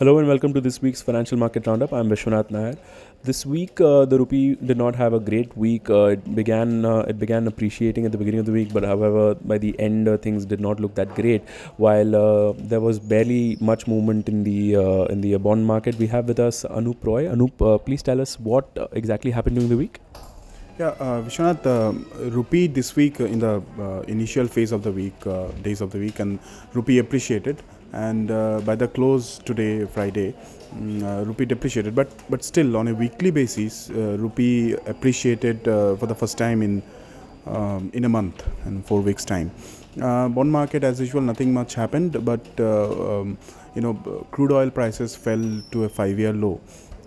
Hello and welcome to this week's financial market roundup. I'm Vishwanath Nair. This week, uh, the rupee did not have a great week. Uh, it began uh, it began appreciating at the beginning of the week, but however, by the end, uh, things did not look that great. While uh, there was barely much movement in the uh, in the bond market, we have with us Anup Roy. Anup, please tell us what exactly happened during the week. Yeah, uh, Vishwanath, uh, rupee this week in the uh, initial phase of the week, uh, days of the week, and rupee appreciated and uh, by the close today Friday mm, uh, rupee depreciated but but still on a weekly basis uh, rupee appreciated uh, for the first time in um, in a month and four weeks time uh, bond market as usual nothing much happened but uh, um, you know crude oil prices fell to a five year low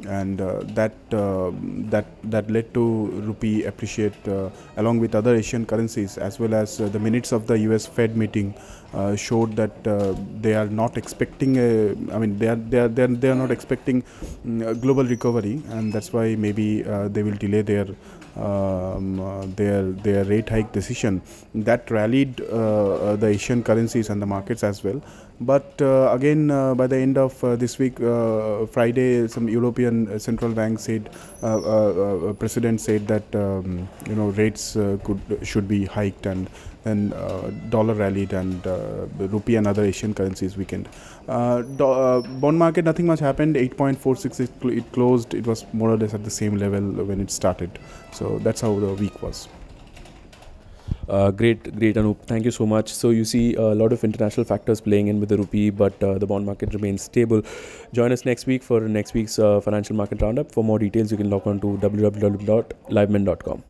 and uh, that uh, that that led to rupee appreciate uh, along with other asian currencies as well as uh, the minutes of the us fed meeting uh, showed that uh, they are not expecting a, i mean they are they are they are, they are not expecting um, global recovery and that's why maybe they will delay their um, their their rate hike decision that rallied the asian currencies and the markets as well but again by the end of this week friday some european uh, central bank said, uh, uh, president said that um, you know rates could should be hiked and then dollar rallied and rupee and other Asian currencies weakened. bond market nothing much happened. 8.46 it, cl it closed. It was more or less at the same level when it started. So that's how the week was. Uh, great, great, Anup. Thank you so much. So you see a lot of international factors playing in with the rupee, but uh, the bond market remains stable. Join us next week for next week's uh, financial market roundup. For more details, you can log on to www.liveman.com.